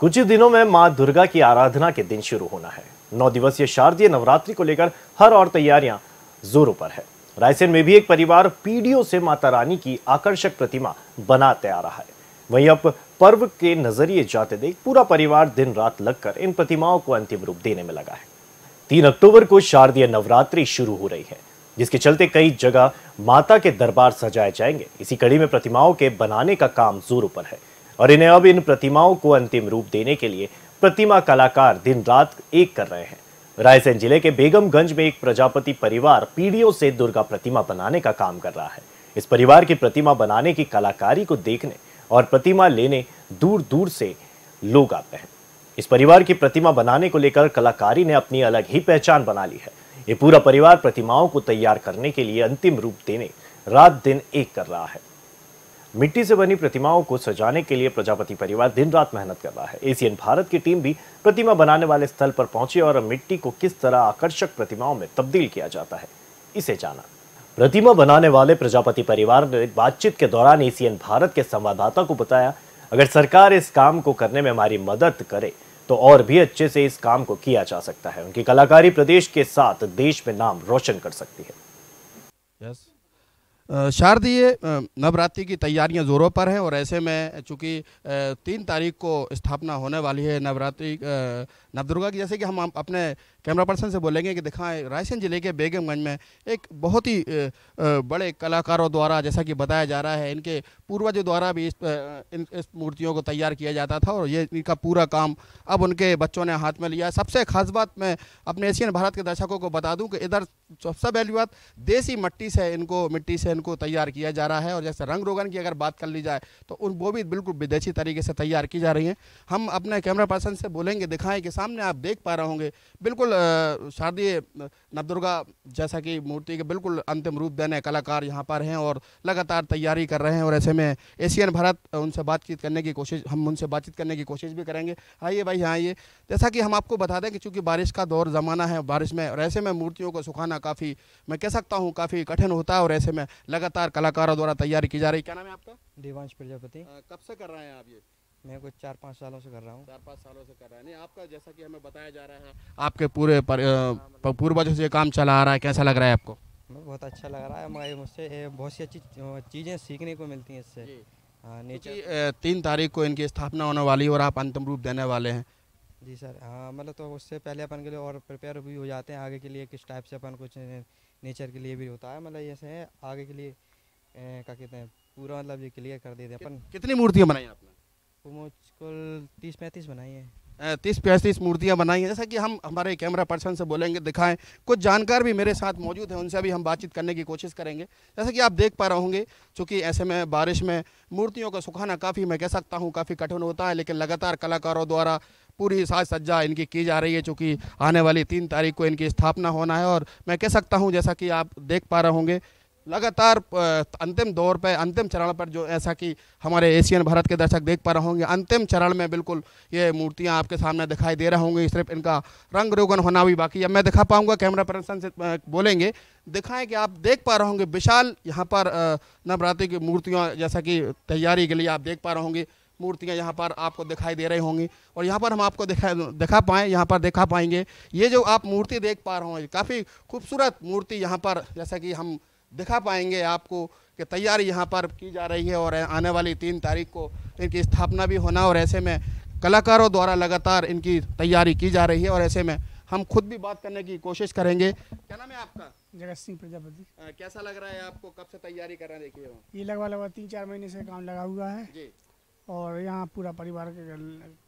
कुछ ही दिनों में माँ दुर्गा की आराधना के दिन शुरू होना है नौ दिवसीय शारदीय नवरात्रि को लेकर हर और तैयारियां जोरों पर है रायसेन में भी एक परिवार पीढ़ियों से माता रानी की आकर्षक प्रतिमा बनाते आ रहा है वहीं अब पर्व के नजरिए जाते देख पूरा परिवार दिन रात लगकर इन प्रतिमाओं को अंतिम रूप देने में लगा है तीन अक्टूबर को शारदीय नवरात्रि शुरू हो रही है जिसके चलते कई जगह माता के दरबार सजाए जाएंगे इसी कड़ी में प्रतिमाओं के बनाने का काम जोरों पर है और इन्हें अब इन प्रतिमाओं को अंतिम रूप देने के लिए प्रतिमा कलाकार दिन रात एक कर रहे हैं रायसेन जिले के बेगमगंज में एक प्रजापति परिवार पीढ़ियों से दुर्गा प्रतिमा बनाने का काम कर रहा है इस परिवार की प्रतिमा बनाने की कलाकारी को देखने और प्रतिमा लेने दूर दूर से लोग आते हैं इस परिवार की प्रतिमा बनाने को लेकर कलाकारी ने अपनी अलग ही पहचान बना ली है ये पूरा परिवार प्रतिमाओं को तैयार करने के लिए अंतिम रूप देने रात दिन एक कर रहा है मिट्टी से बनी प्रतिमाओं को सजाने के लिए प्रजापति परिवार दिन रात मेहनत कर रहा है एशियन भारत की टीम भी प्रतिमा बनाने वाले स्थल पर पहुंची और मिट्टी को किस तरह आकर्षक प्रतिमाओं में तब्दील किया जाता है इसे जाना प्रतिमा बनाने वाले प्रजापति परिवार ने बातचीत के दौरान एशियन भारत के संवाददाता को बताया अगर सरकार इस काम को करने में हमारी मदद करे तो और भी अच्छे से इस काम को किया जा सकता है उनकी कलाकारी प्रदेश के साथ देश में नाम रोशन कर सकती है yes. शारदीय नवरात्रि की तैयारियां ज़ोरों पर हैं और ऐसे में चूँकि तीन तारीख को स्थापना होने वाली है नवरात्रि नवदुर्गा की जैसे कि हम अपने कैमरा पर्सन से बोलेंगे कि दिखाएं रायसेन ज़िले के बेगमगंज में एक बहुत ही बड़े कलाकारों द्वारा जैसा कि बताया जा रहा है इनके पूर्वजों द्वारा भी इस इन इस मूर्तियों को तैयार किया जाता था और ये इनका पूरा काम अब उनके बच्चों ने हाथ में लिया सबसे खास बात मैं अपने एशियन भारत के दर्शकों को बता दूँ कि इधर सबसे पहली बात देसी मट्टी से इनको मिट्टी से इनको तैयार किया जा रहा है और जैसे रंग रोगन की अगर बात कर ली जाए तो उन वो भी बिल्कुल विदेशी तरीके से तैयार की जा रही हैं हम अपने कैमरा पर्सन से बोलेंगे दिखाएँ कि सामने आप देख पा रहे होंगे बिल्कुल शारदीय नवदुर्गा जैसा कि मूर्ति के बिल्कुल अंतिम रूप देने कलाकार यहाँ पर हैं और लगातार तैयारी कर रहे हैं और ऐसे में एशियन भारत उनसे बातचीत करने की कोशिश हम उनसे बातचीत करने की कोशिश भी करेंगे आइए भाई यहाँ आइए जैसा कि हम आपको बता दें कि चूँकि बारिश का दौर ज़माना है बारिश में और ऐसे में मूर्तियों को सुखाना काफ़ी मैं कह सकता हूँ काफ़ी कठिन होता है और ऐसे में लगातार कलाकारों द्वारा तैयारी की जा रही क्या नाम है आपका देवांश प्रजापति कब से कर रहे हैं आप ये मैं कुछ चार पाँच सालों से कर रहा हूँ चार पाँच सालों से कर रहा है नहीं आपका जैसा कि हमें बताया जा रहा है आपके पूरे पूर्वजों से ये काम चला आ रहा है कैसा लग रहा है आपको बहुत अच्छा लग रहा है हमारे मुझसे बहुत सी अच्छी चीज़ें सीखने को मिलती हैं इससे नीचे हाँ, नेचर तीन तारीख को इनकी स्थापना होने वाली है और आप अंतिम रूप देने वाले हैं जी सर हाँ मतलब तो उससे पहले अपन के लिए और प्रिपेयर भी हो जाते हैं आगे के लिए किस टाइप से अपन कुछ नेचर के लिए भी होता है मतलब ऐसे आगे के लिए क्या कहते हैं पूरा मतलब ये क्लियर कर देते हैं अपन कितनी मूर्तियाँ बनाई आपने मुश्किल तीस पैंतीस बनाई है तीस पैंतीस मूर्तियाँ बनाई हैं जैसा कि हम हमारे कैमरा पर्सन से बोलेंगे दिखाएं कुछ जानकार भी मेरे साथ मौजूद हैं उनसे भी हम बातचीत करने की कोशिश करेंगे जैसा कि आप देख पा रहे होंगे चूँकि ऐसे में बारिश में मूर्तियों का सुखाना काफ़ी मैं कह सकता हूँ काफ़ी कठिन होता है लेकिन लगातार कलाकारों द्वारा पूरी साज सज्जा इनकी की जा रही है चूँकि आने वाली तीन तारीख को इनकी स्थापना होना है और मैं कह सकता हूँ जैसा कि आप देख पा रहे होंगे लगातार अंतिम दौर पर अंतिम चरण पर जो ऐसा कि हमारे एशियन भारत के दर्शक देख पा रहे होंगे अंतिम चरण में बिल्कुल ये मूर्तियां आपके सामने दिखाई दे रहे होंगी सिर्फ इनका रंग रोगन होना भी बाकी है मैं दिखा पाऊंगा कैमरा पर्सन से बोलेंगे दिखाएं कि आप देख पा रहे होंगे विशाल यहाँ पर नवरात्रि की मूर्तियाँ जैसा कि तैयारी के लिए आप देख पा रहे होंगे मूर्तियाँ यहाँ पर आपको दिखाई दे रही होंगी और यहाँ पर हम आपको दिखा दिखा पाएँ यहाँ पर दिखा पाएंगे ये जो आप मूर्ति देख पा रहे होंगे काफ़ी खूबसूरत मूर्ति यहाँ पर जैसा कि हम दिखा पाएंगे आपको कि तैयारी यहाँ पर की जा रही है और आने वाली तीन तारीख को इनकी स्थापना भी होना और ऐसे में कलाकारों द्वारा लगातार इनकी तैयारी की जा रही है और ऐसे में हम खुद भी बात करने की कोशिश करेंगे क्या नाम है आपका जगत सिंह प्रजापति कैसा लग रहा है आपको कब से तैयारी हैं देखिए ये लगभग लगभग तीन चार महीने से काम लगा हुआ है जी और यहाँ पूरा परिवार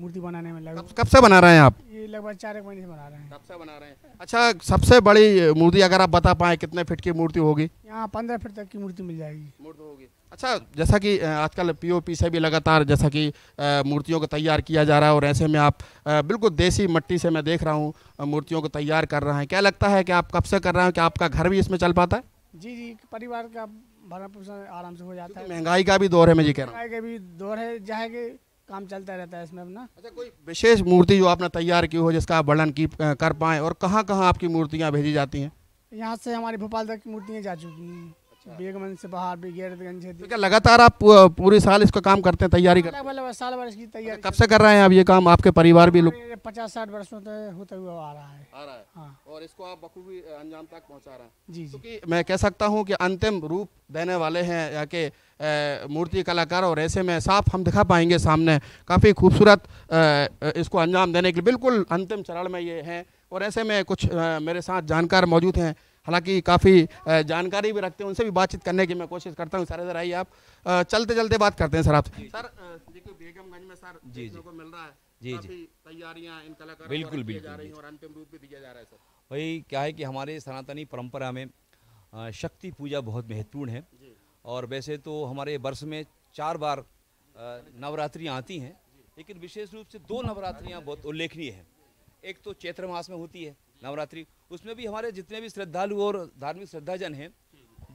मूर्ति बनाने में लगा कब से बना रहे हैं आप ये लगभग चार एक महीने से बना रहे हैं कब से बना रहे हैं अच्छा सबसे बड़ी मूर्ति अगर आप बता पाए कितने फीट की मूर्ति होगी यहाँ पंद्रह फीट तक की मूर्ति मिल जाएगी मूर्ति होगी अच्छा जैसा कि आजकल पीओपी से भी लगातार जैसा कि मूर्तियों को तैयार किया जा रहा है और ऐसे में आप बिल्कुल देसी मट्टी से मैं देख रहा हूँ मूर्तियों को तैयार कर रहे हैं क्या लगता है कि आप कब से कर रहे हैं कि आपका घर भी इसमें चल पाता है जी जी परिवार का भरण पोषण आराम से हो जाता है महंगाई का भी दौर है मैं जी कह रहा महंगाई का भी दौर है जहाँ के काम चलता रहता है इसमें अपना अच्छा कोई विशेष मूर्ति जो आपने तैयार की हो जिसका आप वर्णन की कर पाए और कहाँ कहाँ आपकी मूर्तियाँ भेजी जाती हैं यहाँ से हमारी भोपाल तक की मूर्तियाँ जा चुकी हैं अच्छा। बेगमन से बाहर भी से तो लगातार आप पूरे साल इसका काम करते हैं तैयारी करते हैं साल भर इसकी तो तैयारी कब से कर रहे हैं आप ये काम आपके परिवार भी लोग पचास साठ वर्षो से होते हुए आ रहा है हाँ। और इसको आप बखूबी अंजाम तक पहुँचा रहे हैं जी क्योंकि तो मैं कह सकता हूँ की अंतिम रूप देने वाले हैं या के मूर्ति कलाकार और ऐसे में साफ हम दिखा पाएंगे सामने काफ़ी खूबसूरत इसको अंजाम देने के लिए बिल्कुल अंतिम चरण में ये हैं और ऐसे में कुछ मेरे साथ जानकार मौजूद हैं हालांकि काफ़ी जानकारी भी रखते हैं उनसे भी बातचीत करने की मैं कोशिश करता हूँ सर इधर आइए आप चलते चलते बात करते हैं सर आप सर देखिए बेगमगंज में सर जी जी को मिल रहा है जी जी तैयारियाँ बिल्कुल बिल्कुल भी दिया जा रहा है सर वही क्या है कि हमारे सनातनी परंपरा में शक्ति पूजा बहुत महत्वपूर्ण है और वैसे तो हमारे वर्ष में चार बार नवरात्रियाँ आती हैं लेकिन विशेष रूप से दो नवरात्रियाँ बहुत उल्लेखनीय हैं एक तो चैत्र मास में होती है नवरात्रि उसमें भी हमारे जितने भी श्रद्धालु और धार्मिक श्रद्धाजन हैं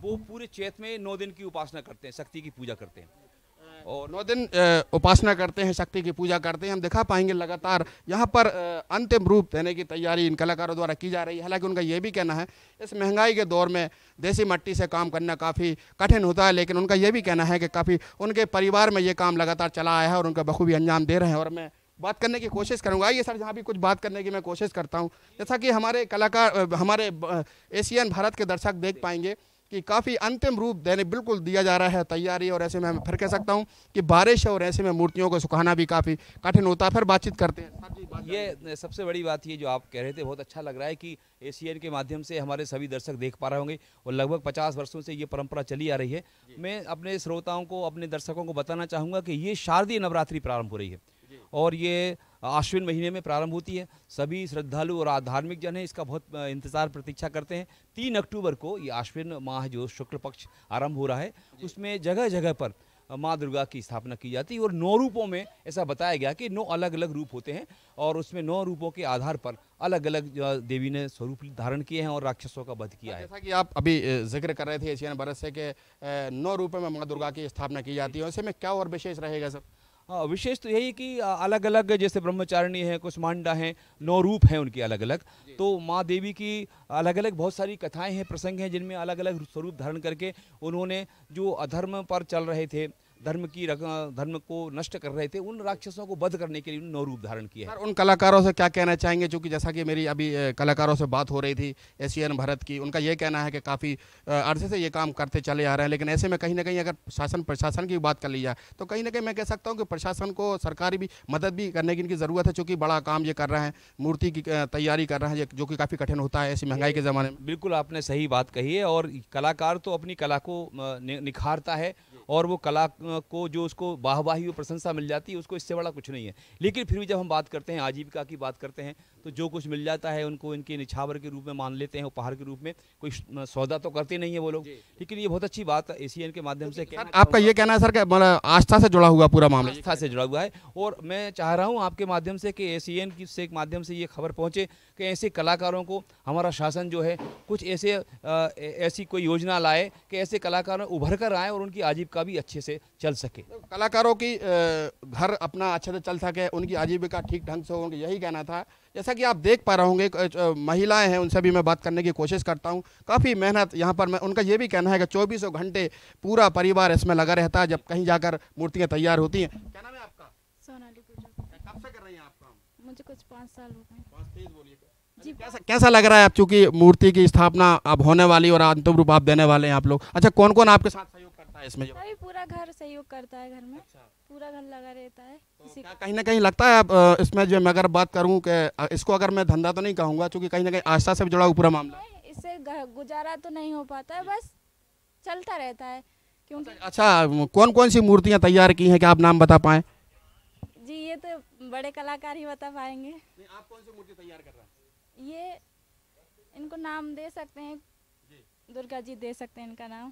वो पूरे चैत में नौ दिन की उपासना करते हैं शक्ति की पूजा करते हैं और नौ दिन उपासना करते हैं शक्ति की पूजा करते हैं हम दिखा पाएंगे लगातार यहाँ पर अंतिम रूप देने की तैयारी इन कलाकारों द्वारा की जा रही है हालांकि उनका ये भी कहना है इस महंगाई के दौर में देसी मट्टी से काम करना काफ़ी कठिन होता है लेकिन उनका ये भी कहना है कि काफ़ी उनके परिवार में ये काम लगातार चला आया है और उनका बखूबी अंजाम दे रहे हैं और मैं बात करने की कोशिश करूंगा ये सर जहाँ भी कुछ बात करने की मैं कोशिश करता हूँ जैसा कि हमारे कलाकार हमारे एशियन भारत के दर्शक देख पाएंगे कि काफ़ी अंतिम रूप देने बिल्कुल दिया जा रहा है तैयारी और ऐसे में मैं फिर कह सकता हूँ कि बारिश और ऐसे में मूर्तियों को सुखाना भी काफ़ी कठिन होता है फिर बातचीत करते हैं ये सबसे बड़ी बात ये जो आप कह रहे थे बहुत अच्छा लग रहा है कि एशियन के माध्यम से हमारे सभी दर्शक देख पा रहे होंगे और लगभग पचास वर्षों से ये परंपरा चली आ रही है मैं अपने श्रोताओं को अपने दर्शकों को बताना चाहूँगा कि ये शारदीय नवरात्रि प्रारंभ हो रही है और ये आश्विन महीने में प्रारंभ होती है सभी श्रद्धालु और आध्यात्मिक जन हैं इसका बहुत इंतजार प्रतीक्षा करते हैं तीन अक्टूबर को ये आश्विन माह जो शुक्ल पक्ष आरंभ हो रहा है उसमें जगह जगह पर माँ दुर्गा की स्थापना की जाती है और नौ रूपों में ऐसा बताया गया कि नौ अलग अलग रूप होते हैं और उसमें नौ रूपों के आधार पर अलग अलग देवी ने स्वरूप धारण किए हैं और राक्षसों का वध किया अच्छा, है जैसा कि आप अभी जिक्र कर रहे थे एशियन भारत से कि नौ रूपों में माँ दुर्गा की स्थापना की जाती है उसमें क्या और विशेष रहेगा सर हाँ, विशेष तो यही कि अलग अलग जैसे ब्रह्मचारिणी हैं कुछ मांडा हैं नौ रूप हैं उनकी अलग अलग तो माँ देवी की अलग अलग बहुत सारी कथाएं हैं प्रसंग हैं जिनमें अलग अलग स्वरूप धारण करके उन्होंने जो अधर्म पर चल रहे थे धर्म की धर्म को नष्ट कर रहे थे उन राक्षसों को बध करने के लिए नौ रूप धारण किया उन कलाकारों से क्या कहना चाहेंगे चूंकि जैसा कि मेरी अभी कलाकारों से बात हो रही थी एशियन भारत की उनका ये कहना है कि काफ़ी अरसे से ये काम करते चले आ रहे हैं लेकिन ऐसे में कहीं ना कहीं अगर शासन प्रशासन की बात कर ली जाए तो कहीं ना कहीं मैं कह सकता हूँ कि प्रशासन को सरकारी भी मदद भी करने की इनकी ज़रूरत है चूँकि बड़ा काम ये कर रहे हैं मूर्ति की तैयारी कर रहे हैं जो कि काफ़ी कठिन होता है ऐसी महंगाई के ज़माने में बिल्कुल आपने सही बात कही है और कलाकार तो अपनी कला को निखारता है और वो कला को जो उसको वाहवाही और प्रशंसा मिल जाती है उसको इससे बड़ा कुछ नहीं है लेकिन फिर भी जब हम बात करते हैं आजीविका की बात करते हैं तो जो कुछ मिल जाता है उनको इनके निछावर के रूप में मान लेते हैं उपहार के रूप में कोई सौदा तो करते नहीं है वो लोग लेकिन ये बहुत अच्छी बात है ए के माध्यम से आपका ये कहना है सर मतलब आस्था से जुड़ा हुआ पूरा मामला आस्था से जुड़ा हुआ है और मैं चाह रहा हूँ आपके माध्यम से कि ए की से माध्यम से ये खबर पहुँचे कि ऐसे कलाकारों को हमारा शासन जो है कुछ ऐसे ऐसी कोई योजना लाए कि ऐसे कलाकार उभर कर आए और उनकी आजीविका भी अच्छे से चल सके तो कलाकारों की घर अपना अच्छे से चल सके उनकी आजीविका ठीक ढंग से हो उनका यही कहना था जैसा कि आप देख पा रहे होंगे महिलाएं हैं उनसे भी मैं बात करने की कोशिश करता हूं काफ़ी मेहनत यहां पर मैं उनका ये भी कहना है कि चौबीसों घंटे पूरा परिवार इसमें लगा रहता है जब कहीं जाकर मूर्तियां तैयार होती हैं क्या नाम है आपका सोनाली पूजा कब से कर रही हैं आप काम मुझे कुछ पाँच साल हो गए कैसा, कैसा लग रहा है आप चूंकि मूर्ति की स्थापना अब होने वाली और अंतिम रूप आप देने वाले हैं आप लोग अच्छा कौन कौन आपके साथ सहयोग करता है इसमें अभी पूरा घर सहयोग करता है घर में अच्छा। पूरा घर लगा रहता है तो कहीं ना कहीं लगता है अब इसमें जो मैं अगर बात करूँ कि इसको अगर मैं धंधा तो नहीं कहूँगा चूँकि कहीं ना कहीं आस्था से जुड़ा हुआ पूरा मामला इससे गुजारा तो नहीं हो पाता है बस चलता रहता है क्योंकि अच्छा, अच्छा कौन कौन सी मूर्तियाँ तैयार की हैं क्या आप नाम बता पाए जी ये तो बड़े कलाकार ही बता पाएंगे आप कौन सी मूर्ति तैयार कर रहे हैं ये इनको नाम दे सकते हैं दुर्गा जी दे सकते हैं इनका नाम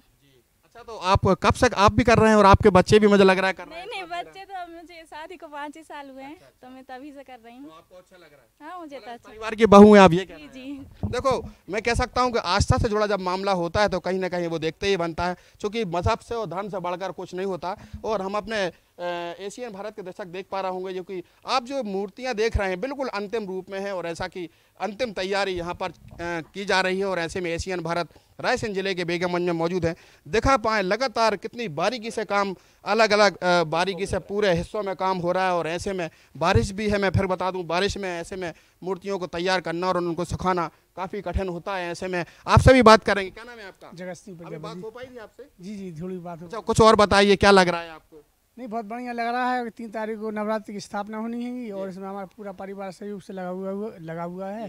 अच्छा तो आप कब से आप भी कर रहे हैं और आपके बच्चे भी मुझे लग रहा है कर नहीं, रहे हैं नहीं तो बच्चे तो मुझे शादी को पाँच ही साल हुए हैं अच्छा, अच्छा। तो मैं तभी से कर रही हूँ तो अच्छा लग रहा है हाँ मुझे तो मतलब अच्छा परिवार की बहू हैं आप ये जी जी देखो मैं कह सकता हूँ कि आस्था से जुड़ा जब मामला होता है तो कहीं ना कहीं वो देखते ही बनता है चूँकि मजहब से और धर्म से बढ़कर कुछ नहीं होता और हम अपने एशियन भारत के दर्शक देख पा रहा होंगे जो कि आप जो मूर्तियां देख रहे हैं बिल्कुल अंतिम रूप में है और ऐसा कि अंतिम तैयारी यहां पर की जा रही है और ऐसे में एशियन भारत रायसेन ज़िले के बेगमगंज में मौजूद हैं देखा पाए लगातार कितनी बारीकी से काम अलग अलग बारीकी से पूरे हिस्सों में काम हो रहा है और ऐसे में बारिश भी है मैं फिर बता दूँ बारिश में ऐसे में मूर्तियों को तैयार करना और उनको सुखाना काफ़ी कठिन होता है ऐसे में आपसे भी बात करेंगे क्या नाम है आपका जगस्ती बात हो पाएगी आपसे जी जी थोड़ी बात हो अच्छा, कुछ और बताइए क्या लग रहा है आपको नहीं बहुत बढ़िया लग रहा है तीन तारीख को नवरात्रि की स्थापना होनी है और इसमें हमारा पूरा परिवार सहयोग से लगा हुआ लगा हुआ है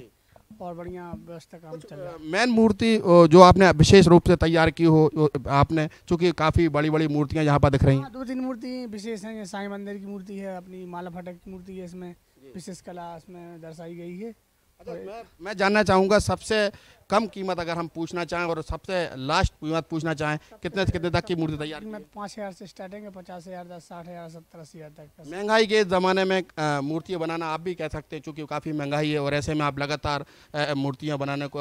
और बढ़िया व्यवस्था काम चल रहा है मैन मूर्ति जो आपने विशेष रूप से तैयार की हो आपने चूँकि काफ़ी बड़ी बड़ी मूर्तियाँ यहाँ पर दिख रही हैं हाँ, दो तीन मूर्ति विशेष हैं साई मंदिर की मूर्ति है अपनी माला फटक की मूर्ति है इसमें विशेष कला इसमें दर्शाई गई है मैं मैं जानना चाहूँगा सबसे कम कीमत अगर हम पूछना चाहें और सबसे लास्ट कीमत पूछना चाहें कितने से कितने तक की मूर्ति तैयार कीमत पाँच हज़ार से स्टार्टिंग है पचास हज़ार दस साठ हज़ार सत्तर अस्सी हज़ार तक महंगाई के ज़माने में मूर्तियाँ बनाना आप भी कह सकते हैं चूँकि काफ़ी महंगाई है और ऐसे में आप लगातार मूर्तियाँ बनाने को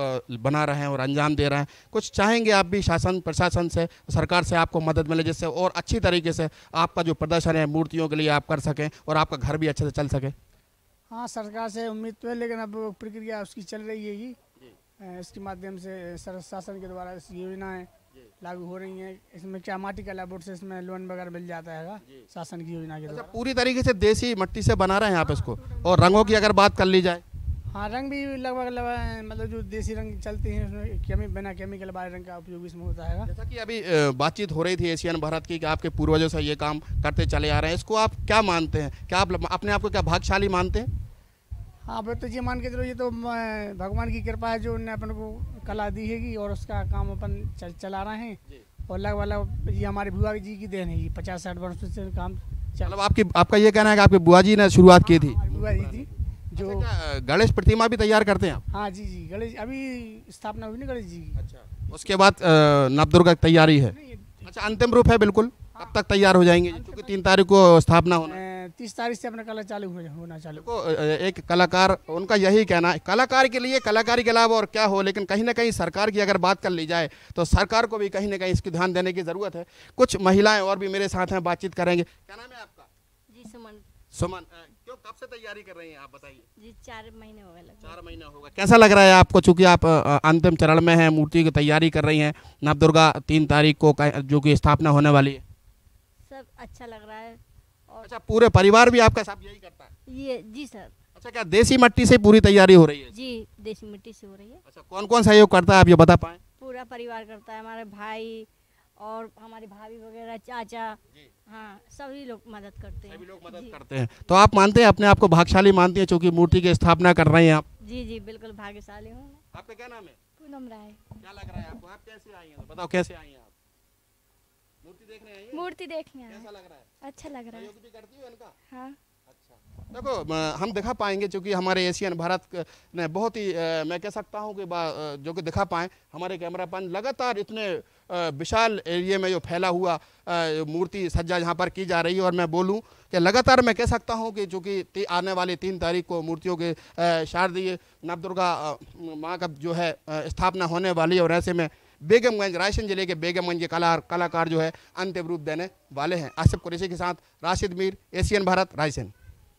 बना रहे हैं और अंजाम दे रहे हैं कुछ चाहेंगे आप भी शासन प्रशासन से सरकार से आपको मदद मिले जिससे और अच्छी तरीके से आपका जो प्रदर्शन है मूर्तियों के लिए आप कर सकें और आपका घर भी अच्छे से चल सके हाँ सरकार से उम्मीद तो है लेकिन अब प्रक्रिया उसकी चल रही है इसके माध्यम से शासन के द्वारा योजनाएं लागू हो रही हैं इसमें क्या माटी कला बोर्ड से इसमें लोन वगैरह मिल जाता है शासन की योजना के अच्छा, द्वारा पूरी तरीके से देसी मट्टी से बना रहे हैं आप हाँ, इसको और रंगों की अगर बात कर ली जाए हाँ रंग भी लगभग लगभग मतलब जो देसी रंग चलते हैं उसमें केमी बिना केमिकल वाले रंग का उपयोग इसमें होता है जैसा कि अभी बातचीत हो रही थी एशियन भारत की कि आपके पूर्वजों से ये काम करते चले आ रहे हैं इसको आप क्या मानते हैं क्या आप अपने आप को क्या भागशाली मानते हैं हाँ अब तो ये मान के चलो ये तो भगवान की कृपा है जो उनने अपन को कला दी है और उसका काम अपन चल चला रहे हैं और लगभग लगभग ये हमारे बुआ जी की देन है ये पचास साठ वर्ष से काम मतलब आपकी आपका ये कहना है कि आपके बुआ जी ने शुरुआत की थी हाँ, बुआ जी थी जो अच्छा, गणेश प्रतिमा भी तैयार करते हैं हाँ जी जी गणेश अभी स्थापना हुई ना गणेश जी की अच्छा उसके बाद दुर्गा तैयारी है अच्छा अंतिम रूप है बिल्कुल अब हाँ। तक तैयार हो जाएंगे क्योंकि तीन तारीख को स्थापना होना तीस तारीख से अपना कला चालू होना चालू को एक कलाकार उनका यही कहना है कलाकार के लिए कलाकारी के अलावा और क्या हो लेकिन कहीं ना कहीं सरकार की अगर बात कर ली जाए तो सरकार को भी कहीं ना कहीं इसकी ध्यान देने की ज़रूरत है कुछ महिलाएं और भी मेरे साथ हैं बातचीत करेंगे क्या नाम है आप सुमन क्यों कब से तैयारी कर रही हैं आप बताइए जी चार महीने हो गए चार महीना होगा कैसा लग रहा है आपको चूंकि आप अंतिम चरण में हैं मूर्ति की तैयारी कर रही हैं नव दुर्गा तीन तारीख को जो कि स्थापना होने वाली है सब अच्छा लग रहा है और अच्छा पूरे परिवार भी आपका साथ यही करता है ये जी सर अच्छा क्या देसी मिट्टी से पूरी तैयारी हो रही है जी देसी मिट्टी से हो रही है अच्छा कौन कौन सहयोग करता है आप ये बता पाए पूरा परिवार करता है हमारे भाई और हमारी भाभी वगैरह चाचा हाँ सभी लोग मदद करते हैं सभी लोग मदद करते हैं तो आप मानते हैं अपने आप को भाग्यशाली मानती हैं चूँकि मूर्ति की स्थापना कर रहे हैं आप जी जी बिल्कुल भाग्यशाली हूँ आपका क्या नाम है पूनम राय क्या लग रहा है आपको आप कैसे आई हैं बताओ कैसे आई हैं आप मूर्ति देखने आई हैं मूर्ति देखने कैसा लग रहा है अच्छा लग रहा है भी करती हो इनका हाँ अच्छा। देखो हम दिखा पाएंगे क्योंकि हमारे एशियन भारत ने बहुत ही मैं कह सकता हूँ कि जो कि दिखा पाएँ हमारे कैमरा पान लगातार इतने विशाल एरिए में जो फैला हुआ मूर्ति सज्जा यहाँ पर की जा रही है और मैं बोलूँ कि लगातार मैं कह सकता हूँ कि चूँकि आने वाली तीन तारीख को मूर्तियों के शारदीय नवदुर्गा माँ का जो है स्थापना होने वाली है और ऐसे में बेगमगंज रायसेन जिले के बेगमगंज के कला कलाकार जो है अंतिम रूप देने वाले हैं आसिफ कुरेशी के साथ राशिद मीर एशियन भारत रायसेन